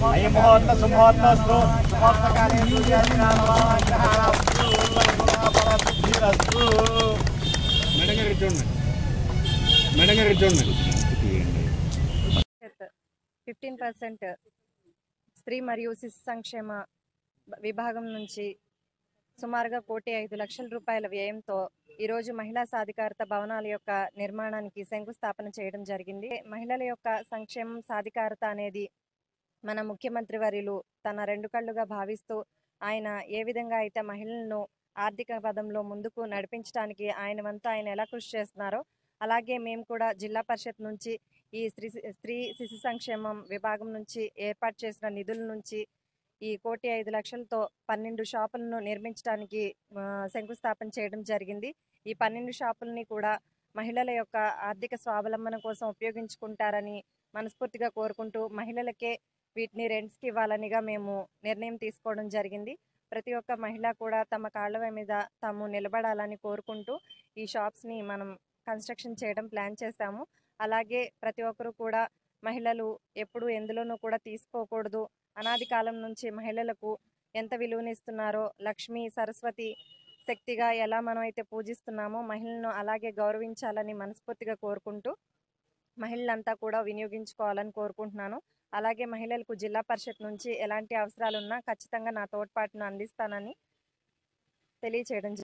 fifteen percent స్త్రీ మరియు శిశు సంక్షేమ విభాగం నుంచి సుమారుగా కోటి ఐదు లక్షల రూపాయల వ్యయంతో ఈరోజు మహిళా సాధికారత భవనాల యొక్క నిర్మాణానికి శంకుస్థాపన చేయడం జరిగింది మహిళల యొక్క సంక్షేమం సాధికారత అనేది మన ముఖ్యమంత్రి వర్యులు తన రెండు కళ్ళుగా భావిస్తూ ఆయన ఏ విధంగా అయితే మహిళలను ఆర్థిక పదంలో ముందుకు నడిపించడానికి ఆయన వంతు ఆయన ఎలా కృషి చేస్తున్నారో అలాగే మేము కూడా జిల్లా పరిషత్ నుంచి ఈ స్త్రీ స్త్రీ శిశు సంక్షేమం విభాగం నుంచి ఏర్పాటు చేసిన నిధుల నుంచి ఈ కోటి ఐదు లక్షలతో పన్నెండు షాపులను నిర్మించడానికి శంకుస్థాపన చేయడం జరిగింది ఈ పన్నెండు షాపుల్ని కూడా మహిళల యొక్క ఆర్థిక స్వావలంబన కోసం ఉపయోగించుకుంటారని మనస్ఫూర్తిగా కోరుకుంటూ మహిళలకే వీటిని రెంట్స్కి ఇవ్వాలనిగా మేము నిర్ణయం తీసుకోవడం జరిగింది ప్రతి ఒక్క మహిళ కూడా తమ కాళ్ళ మీద తాము నిలబడాలని కోరుకుంటూ ఈ షాప్స్ని మనం కన్స్ట్రక్షన్ చేయడం ప్లాన్ చేశాము అలాగే ప్రతి ఒక్కరు కూడా మహిళలు ఎప్పుడు ఎందులోనూ కూడా తీసుకోకూడదు అనాది కాలం నుంచి మహిళలకు ఎంత విలువనిస్తున్నారో లక్ష్మి సరస్వతి శక్తిగా ఎలా మనం అయితే పూజిస్తున్నామో మహిళలను అలాగే గౌరవించాలని మనస్ఫూర్తిగా కోరుకుంటూ మహిళలంతా కూడా వినియోగించుకోవాలని కోరుకుంటున్నాను అలాగే మహిళలకు జిల్లా పరిషత్ నుంచి ఎలాంటి అవసరాలున్నా ఖచ్చితంగా నా తోడ్పాటును అందిస్తానని తెలియచేయడం